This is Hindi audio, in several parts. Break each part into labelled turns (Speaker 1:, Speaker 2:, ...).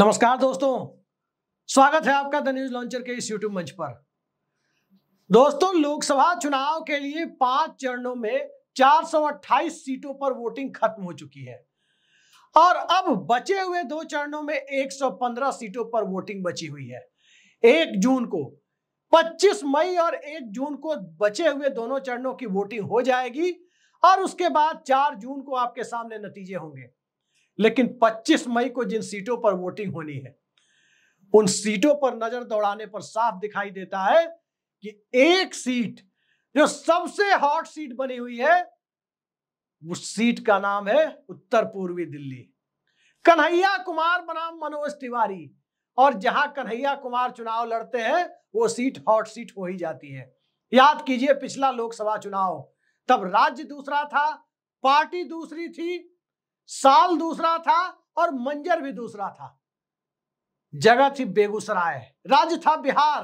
Speaker 1: नमस्कार दोस्तों स्वागत है आपका द न्यूज लॉन्चर के इस यूट्यूब मंच पर दोस्तों लोकसभा चुनाव के लिए पांच चरणों में 428 सीटों पर वोटिंग खत्म हो चुकी है और अब बचे हुए दो चरणों में 115 सीटों पर वोटिंग बची हुई है एक जून को 25 मई और एक जून को बचे हुए दोनों चरणों की वोटिंग हो जाएगी और उसके बाद 4 जून को आपके सामने नतीजे होंगे लेकिन 25 मई को जिन सीटों पर वोटिंग होनी है उन सीटों पर नजर दौड़ाने पर साफ दिखाई देता है कि एक सीट जो सबसे हॉट सीट बनी हुई है उस सीट का नाम है उत्तर पूर्वी दिल्ली कन्हैया कुमार बनाम मनोज तिवारी और जहां कन्हैया कुमार चुनाव लड़ते हैं वो सीट हॉट सीट हो ही जाती है याद कीजिए पिछला लोकसभा चुनाव तब राज्य दूसरा था पार्टी दूसरी थी साल दूसरा था और मंजर भी दूसरा था जगह थी बेगूसराय राज्य था बिहार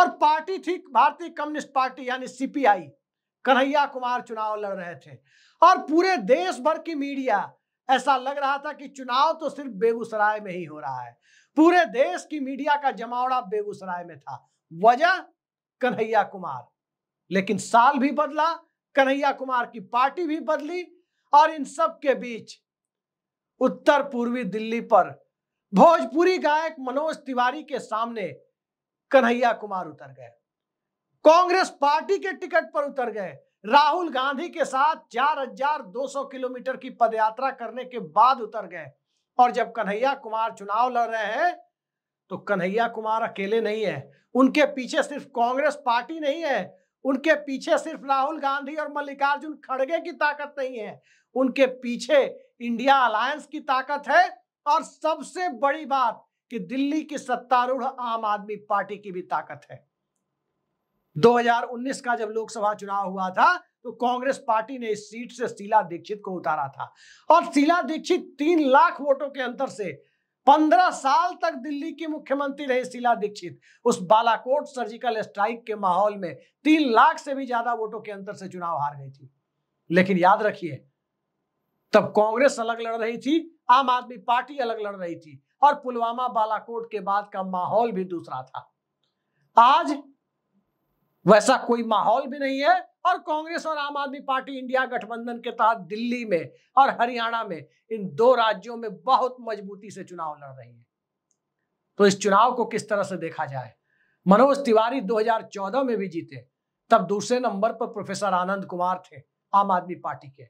Speaker 1: और पार्टी थी भारतीय कम्युनिस्ट पार्टी यानी सीपीआई कन्हैया कुमार चुनाव लड़ रहे थे और पूरे देश भर की मीडिया ऐसा लग रहा था कि चुनाव तो सिर्फ बेगूसराय में ही हो रहा है पूरे देश की मीडिया का जमावड़ा बेगूसराय में था वजह कन्हैया कुमार लेकिन साल भी बदला कन्हैया कुमार की पार्टी भी बदली और इन सब के बीच उत्तर पूर्वी दिल्ली पर भोजपुरी गायक मनोज तिवारी के सामने कन्हैया कुमार उतर गए कांग्रेस पार्टी के टिकट पर उतर गए राहुल गांधी के साथ चार हजार दो सौ किलोमीटर की पदयात्रा करने के बाद उतर गए और जब कन्हैया कुमार चुनाव लड़ रहे हैं तो कन्हैया कुमार अकेले नहीं है उनके पीछे सिर्फ कांग्रेस पार्टी नहीं है उनके पीछे सिर्फ राहुल गांधी और मल्लिकार्जुन खड़गे की ताकत नहीं है उनके पीछे इंडिया अलायंस की ताकत है और सबसे बड़ी बात कि दिल्ली की सत्तारूढ़ आम आदमी पार्टी की भी ताकत है 2019 का जब लोकसभा चुनाव हुआ था तो कांग्रेस पार्टी ने इस सीट से शीला दीक्षित को उतारा था और शीला दीक्षित तीन लाख वोटों के अंतर से पंद्रह साल तक दिल्ली की मुख्यमंत्री रही शीला दीक्षित उस बालाकोट सर्जिकल स्ट्राइक के माहौल में तीन लाख से भी ज्यादा वोटों के अंतर से चुनाव हार गई थी लेकिन याद रखिए तब कांग्रेस अलग लड़ रही थी आम आदमी पार्टी अलग लड़ रही थी और पुलवामा बालाकोट के बाद का माहौल भी दूसरा था आज वैसा कोई माहौल भी नहीं है और कांग्रेस और आम आदमी पार्टी इंडिया गठबंधन के तहत दिल्ली में और हरियाणा में इन दो राज्यों में बहुत मजबूती से चुनाव लड़ रही है तो इस चुनाव को किस तरह से देखा जाए मनोज तिवारी 2014 में भी जीते तब दूसरे नंबर पर प्रोफेसर आनंद कुमार थे आम आदमी पार्टी के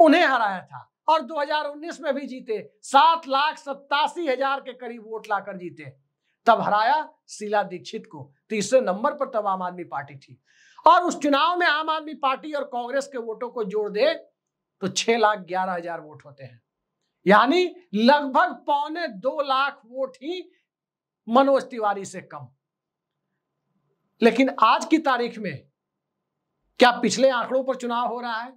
Speaker 1: उन्हें हराया था और 2019 में भी जीते सात लाख सत्तासी हजार के करीब वोट लाकर जीते तब हराया शीला दीक्षित को तीसरे नंबर पर तब आम आदमी पार्टी थी और उस चुनाव में आम आदमी पार्टी और कांग्रेस के वोटों को जोड़ दे तो छह लाख ग्यारह हजार वोट होते हैं यानी लगभग पौने दो लाख वोट ही मनोज तिवारी से कम लेकिन आज की तारीख में क्या पिछले आंकड़ों पर चुनाव हो रहा है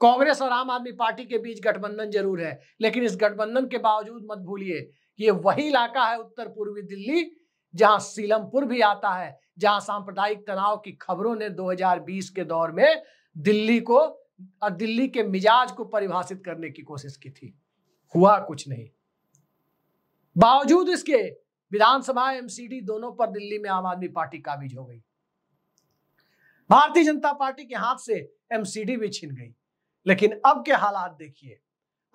Speaker 1: कांग्रेस और आम आदमी पार्टी के बीच गठबंधन जरूर है लेकिन इस गठबंधन के बावजूद मत भूलिए ये वही इलाका है उत्तर पूर्वी दिल्ली जहां सीलमपुर भी आता है जहां सांप्रदायिक तनाव की खबरों ने 2020 के दौर में दिल्ली को और दिल्ली के मिजाज को परिभाषित करने की कोशिश की थी हुआ कुछ नहीं बावजूद इसके विधानसभा एमसीडी दोनों पर दिल्ली में आम आदमी पार्टी काबिज हो गई भारतीय जनता पार्टी के हाथ से एमसीडी भी छिन गई लेकिन अब के हालात देखिए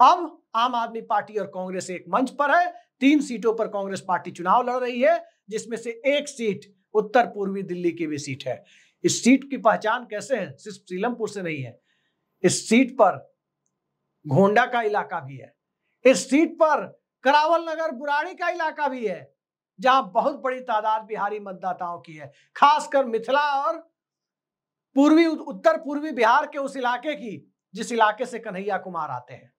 Speaker 1: अब आम आदमी पार्टी और कांग्रेस एक मंच पर है तीन सीटों पर कांग्रेस पार्टी चुनाव लड़ रही है जिसमें से एक सीट उत्तर पूर्वी दिल्ली की भी सीट है इस सीट की पहचान कैसे है सिर्फ सीलमपुर से नहीं है इस सीट पर घोंडा का इलाका भी है इस सीट पर करावल नगर बुराड़ी का इलाका भी है जहां बहुत बड़ी तादाद बिहारी मतदाताओं की है खासकर मिथिला और पूर्वी उत्तर पूर्वी बिहार के उस इलाके की जिस इलाके से कन्हैया कुमार आते हैं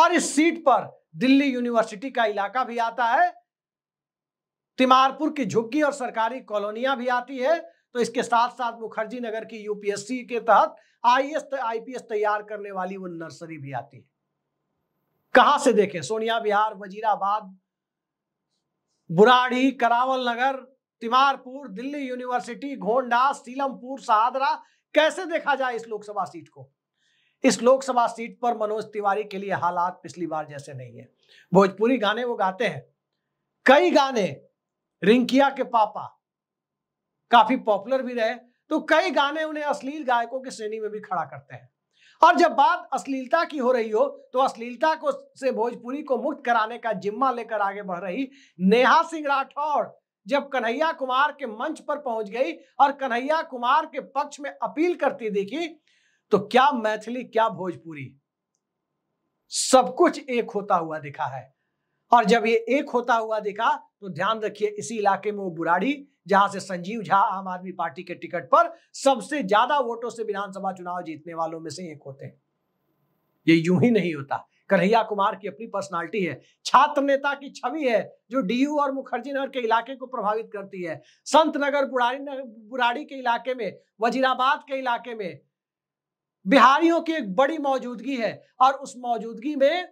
Speaker 1: और इस सीट पर दिल्ली यूनिवर्सिटी का इलाका भी आता है तिमारपुर की झुग्गी और सरकारी कॉलोनियां भी आती है तो इसके साथ साथ मुखर्जी नगर की यूपीएससी के तहत आई आईपीएस तैयार करने वाली वो नर्सरी भी आती है कहां से देखें सोनिया बिहार वजीराबाद बुराड़ी करावल नगर तिमारपुर दिल्ली यूनिवर्सिटी घोंडा सीलमपुर सादरा कैसे देखा जाए इस लोकसभा सीट को इस लोकसभा सीट पर मनोज तिवारी के लिए हालात पिछली बार जैसे नहीं है भोजपुरी गाने वो गाते हैं कई गाने रिंकिया के पापा काफी पॉपुलर भी रहे तो कई गाने उन्हें अश्लील गायकों की श्रेणी में भी खड़ा करते हैं और जब बात अश्लीलता की हो रही हो तो अश्लीलता को से भोजपुरी को मुक्त कराने का जिम्मा लेकर आगे बढ़ रही नेहा सिंह राठौड़ जब कन्हैया कुमार के मंच पर पहुंच गई और कन्हैया कुमार के पक्ष में अपील करती देखी तो क्या मैथिली क्या भोजपुरी सब कुछ एक होता हुआ दिखा है और जब ये एक होता हुआ दिखा तो ध्यान रखिए इसी इलाके में वो बुराड़ी जहां से संजीव झा आम आदमी पार्टी के टिकट पर सबसे ज्यादा वोटों से विधानसभा चुनाव जीतने वालों में से एक होते हैं ये यूं ही नहीं होता कन्हैया कुमार की अपनी पर्सनालिटी है छात्र नेता की छवि है जो डीयू और मुखर्जी नगर के इलाके को प्रभावित करती है संत नगर बुराड़ी बुराड़ी के इलाके में वजीराबाद के इलाके में बिहारियों की एक बड़ी मौजूदगी है और उस मौजूदगी में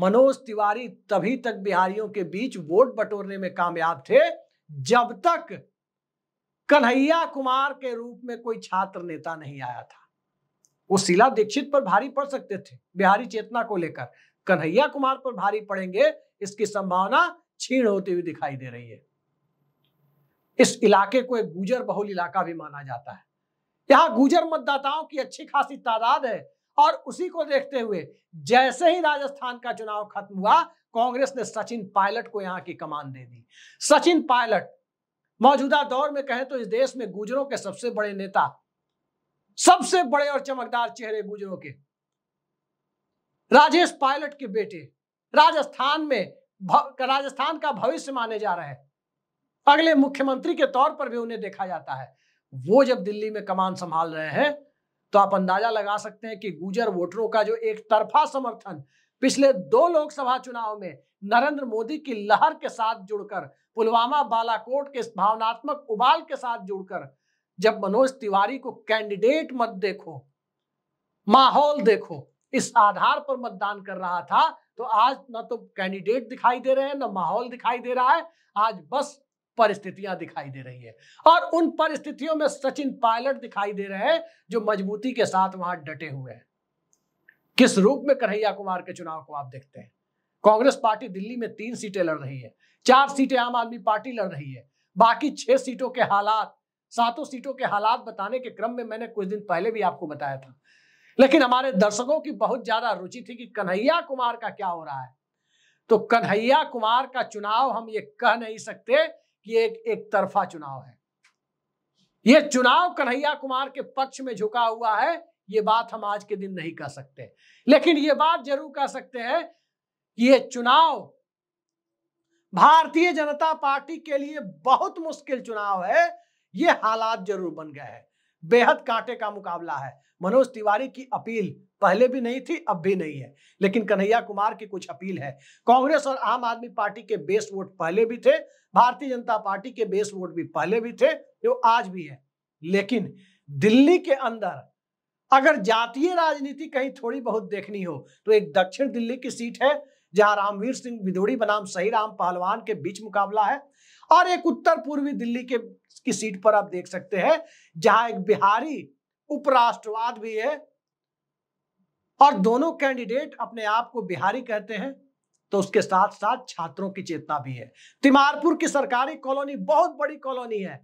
Speaker 1: मनोज तिवारी तभी तक बिहारियों के बीच वोट बटोरने में कामयाब थे जब तक कन्हैया कुमार के रूप में कोई छात्र नेता नहीं आया था वो शीला दीक्षित पर भारी पड़ सकते थे बिहारी चेतना को लेकर कन्हैया कुमार पर भारी पड़ेंगे इसकी संभावना छीण होती हुई दिखाई दे रही है इस इलाके को एक गुजर बहुल इलाका भी माना जाता है यहाँ गुजर मतदाताओं की अच्छी खासी तादाद है और उसी को देखते हुए जैसे ही राजस्थान का चुनाव खत्म हुआ कांग्रेस ने सचिन पायलट को यहाँ की कमान दे दी सचिन पायलट मौजूदा दौर में कहें तो इस देश में गुजरों के सबसे बड़े नेता सबसे बड़े और चमकदार चेहरे गुजरों के राजेश पायलट के बेटे राजस्थान में राजस्थान का भविष्य माने जा रहे हैं अगले मुख्यमंत्री के तौर पर भी उन्हें देखा जाता है वो जब दिल्ली में कमान संभाल रहे हैं तो आप अंदाजा लगा सकते हैं कि गुजर वोटरों का जो एक तरफा समर्थन पिछले दो लोकसभा चुनाव में नरेंद्र मोदी की लहर के साथ जुड़कर पुलवामा बालाकोट के भावनात्मक उबाल के साथ जुड़कर जब मनोज तिवारी को कैंडिडेट मत देखो माहौल देखो इस आधार पर मतदान कर रहा था तो आज ना तो कैंडिडेट दिखाई दे रहे हैं ना माहौल दिखाई दे रहा है आज बस परिस्थितियां दिखाई दे रही है और उन परिस्थितियों में सचिन पायलट दिखाई दे रहे हैं जो मजबूती के साथ वहां डटे हुए हैं किस रूप में कन्हैया कुमार के चुनाव को आप देखते हैं कांग्रेस पार्टी दिल्ली में तीन सीटें लड़ रही है चार सीटें आम आदमी पार्टी लड़ रही है बाकी छह सीटों के हालात सातों सीटों के हालात बताने के क्रम में मैंने कुछ दिन पहले भी आपको बताया था लेकिन हमारे दर्शकों की बहुत ज्यादा रुचि थी कि कन्हैया कुमार का क्या हो रहा है तो कन्हैया कुमार का चुनाव हम ये कह नहीं सकते कि एक एक तरफा चुनाव है ये चुनाव कन्हैया कुमार के पक्ष में झुका हुआ है ये बात हम आज के दिन नहीं कह सकते लेकिन ये बात जरूर कह सकते हैं कि ये चुनाव भारतीय जनता पार्टी के लिए बहुत मुश्किल चुनाव है ये हालात जरूर बन गए हैं बेहद कांटे का मुकाबला है मनोज तिवारी की अपील पहले भी नहीं थी अब भी नहीं है लेकिन कन्हैया कुमार की कुछ अपील है कांग्रेस और आम आदमी पार्टी के बेस वोट पहले भी थे भारतीय जनता पार्टी के बेस वोट भी पहले भी थे जो आज भी है लेकिन दिल्ली के अंदर अगर जातीय राजनीति कहीं थोड़ी बहुत देखनी हो तो एक दक्षिण दिल्ली की सीट है जहां रामवीर सिंह विदोड़ी बनाम सही राम पहलवान के बीच मुकाबला है और एक उत्तर पूर्वी दिल्ली के की सीट पर आप देख सकते हैं जहां एक बिहारी उपराष्ट्रवाद भी है और दोनों कैंडिडेट अपने आप को बिहारी कहते हैं तो उसके साथ साथ छात्रों की चेतना भी है तिमारपुर की सरकारी कॉलोनी बहुत बड़ी कॉलोनी है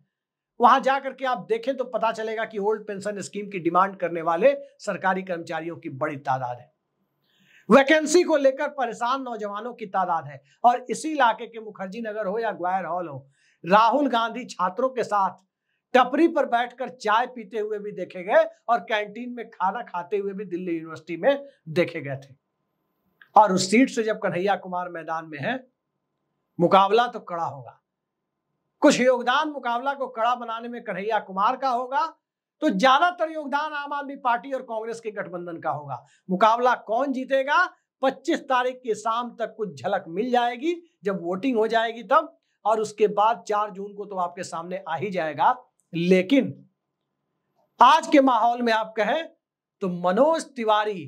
Speaker 1: वहां जाकर के आप देखें तो पता चलेगा कि ओल्ड पेंशन स्कीम की डिमांड करने वाले सरकारी कर्मचारियों की बड़ी तादाद है वैकेंसी को लेकर परेशान नौजवानों की तादाद है और इसी इलाके के मुखर्जी नगर हो या ग्वायर हॉल हो राहुल गांधी छात्रों के साथ टपरी पर बैठकर चाय पीते हुए भी देखे गए और कैंटीन में खाना खाते हुए भी दिल्ली यूनिवर्सिटी में देखे गए थे और उस सीट से जब कन्हैया कुमार मैदान में है मुकाबला तो कड़ा होगा कुछ योगदान मुकाबला को कड़ा बनाने में कन्हैया कुमार का होगा तो ज्यादातर योगदान आम आदमी पार्टी और कांग्रेस के गठबंधन का होगा मुकाबला कौन जीतेगा 25 तारीख की शाम तक कुछ झलक मिल जाएगी जब वोटिंग हो जाएगी तब और उसके बाद 4 जून को तो आपके सामने आ ही जाएगा लेकिन आज के माहौल में आप कहें तो मनोज तिवारी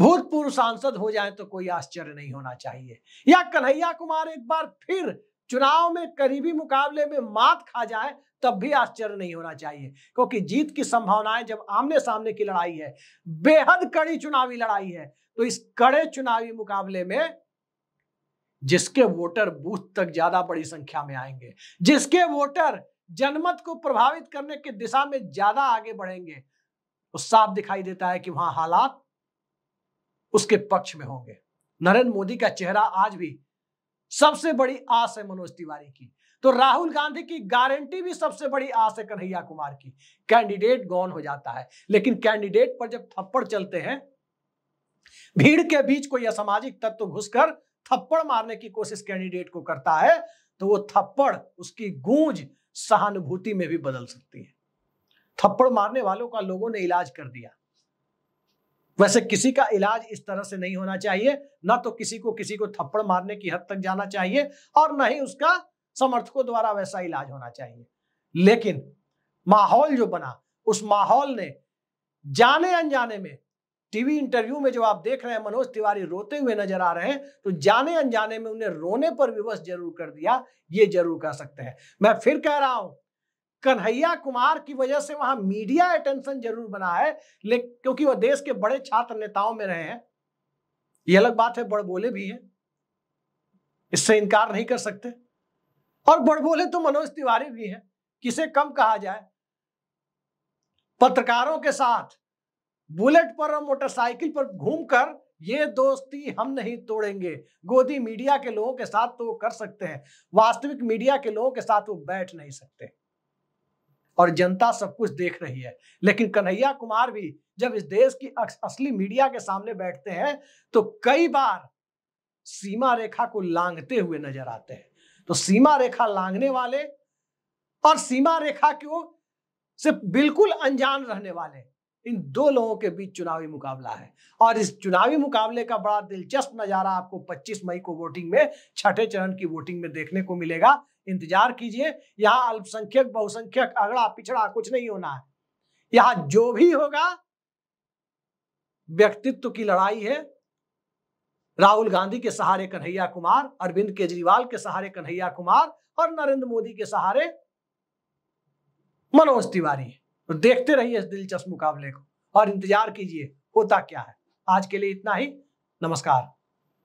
Speaker 1: भूतपूर्व सांसद हो जाए तो कोई आश्चर्य नहीं होना चाहिए या कन्हैया कुमार एक बार फिर चुनाव में करीबी मुकाबले में मात खा जाए तब भी आश्चर्य नहीं होना चाहिए क्योंकि जीत की संभावनाएं जब आमने सामने की लड़ाई है बेहद कड़ी चुनावी लड़ाई है तो इस कड़े चुनावी मुकाबले में जिसके वोटर बूथ तक ज्यादा बड़ी संख्या में आएंगे जिसके वोटर जनमत को प्रभावित करने की दिशा में ज्यादा आगे बढ़ेंगे तो साफ दिखाई देता है कि वहां हालात उसके पक्ष में होंगे नरेंद्र मोदी का चेहरा आज भी सबसे बड़ी आस है मनोज तिवारी की तो राहुल गांधी की गारंटी भी सबसे बड़ी आस है कन्हैया कुमार की कैंडिडेट गौन हो जाता है लेकिन कैंडिडेट पर जब थप्पड़ चलते हैं भीड़ के बीच कोई असामाजिक तत्व घुसकर थप्पड़ मारने की कोशिश कैंडिडेट को करता है तो वो थप्पड़ उसकी गूंज सहानुभूति में भी बदल सकती है थप्पड़ मारने वालों का लोगों ने इलाज कर दिया वैसे किसी का इलाज इस तरह से नहीं होना चाहिए ना तो किसी को किसी को थप्पड़ मारने की हद तक जाना चाहिए और ना ही उसका समर्थकों द्वारा वैसा इलाज होना चाहिए लेकिन माहौल जो बना उस माहौल ने जाने अनजाने में टीवी इंटरव्यू में जो आप देख रहे हैं मनोज तिवारी रोते हुए नजर आ रहे हैं तो जाने अनजाने में उन्हें रोने पर विवश जरूर कर दिया ये जरूर कह सकते हैं मैं फिर कह रहा हूं कन्हैया कुमार की वजह से वहां मीडिया अटेंशन जरूर बना है लेकिन क्योंकि वह देश के बड़े छात्र नेताओं में रहे हैं ये अलग बात है बड़बोले भी हैं इससे इनकार नहीं कर सकते और बड़बोले तो मनोज तिवारी भी हैं किसे कम कहा जाए पत्रकारों के साथ बुलेट पर और मोटरसाइकिल पर घूमकर ये दोस्ती हम नहीं तोड़ेंगे गोदी मीडिया के लोगों के साथ तो वो कर सकते हैं वास्तविक मीडिया के लोगों के साथ वो बैठ नहीं सकते और जनता सब कुछ देख रही है लेकिन कन्हैया कुमार भी जब इस देश की असली मीडिया के सामने बैठते हैं तो कई बार सीमा रेखा को लांगते हुए नजर आते हैं तो सीमा रेखा लांगने वाले और सीमा रेखा को सिर्फ बिल्कुल अनजान रहने वाले इन दो लोगों के बीच चुनावी मुकाबला है और इस चुनावी मुकाबले का बड़ा दिलचस्प नज़ारा आपको 25 मई को वोटिंग में छठे चरण की वोटिंग में देखने को मिलेगा इंतजार कीजिए यहाँ अल्पसंख्यक बहुसंख्यक अगड़ा पिछड़ा कुछ नहीं होना है यहां जो भी होगा व्यक्तित्व की लड़ाई है राहुल गांधी के सहारे कन्हैया कुमार अरविंद केजरीवाल के सहारे कन्हैया कुमार और नरेंद्र मोदी के सहारे मनोज तिवारी तो देखते रहिए इस दिलचस्प मुकाबले को और इंतजार कीजिए होता क्या है आज के लिए इतना ही नमस्कार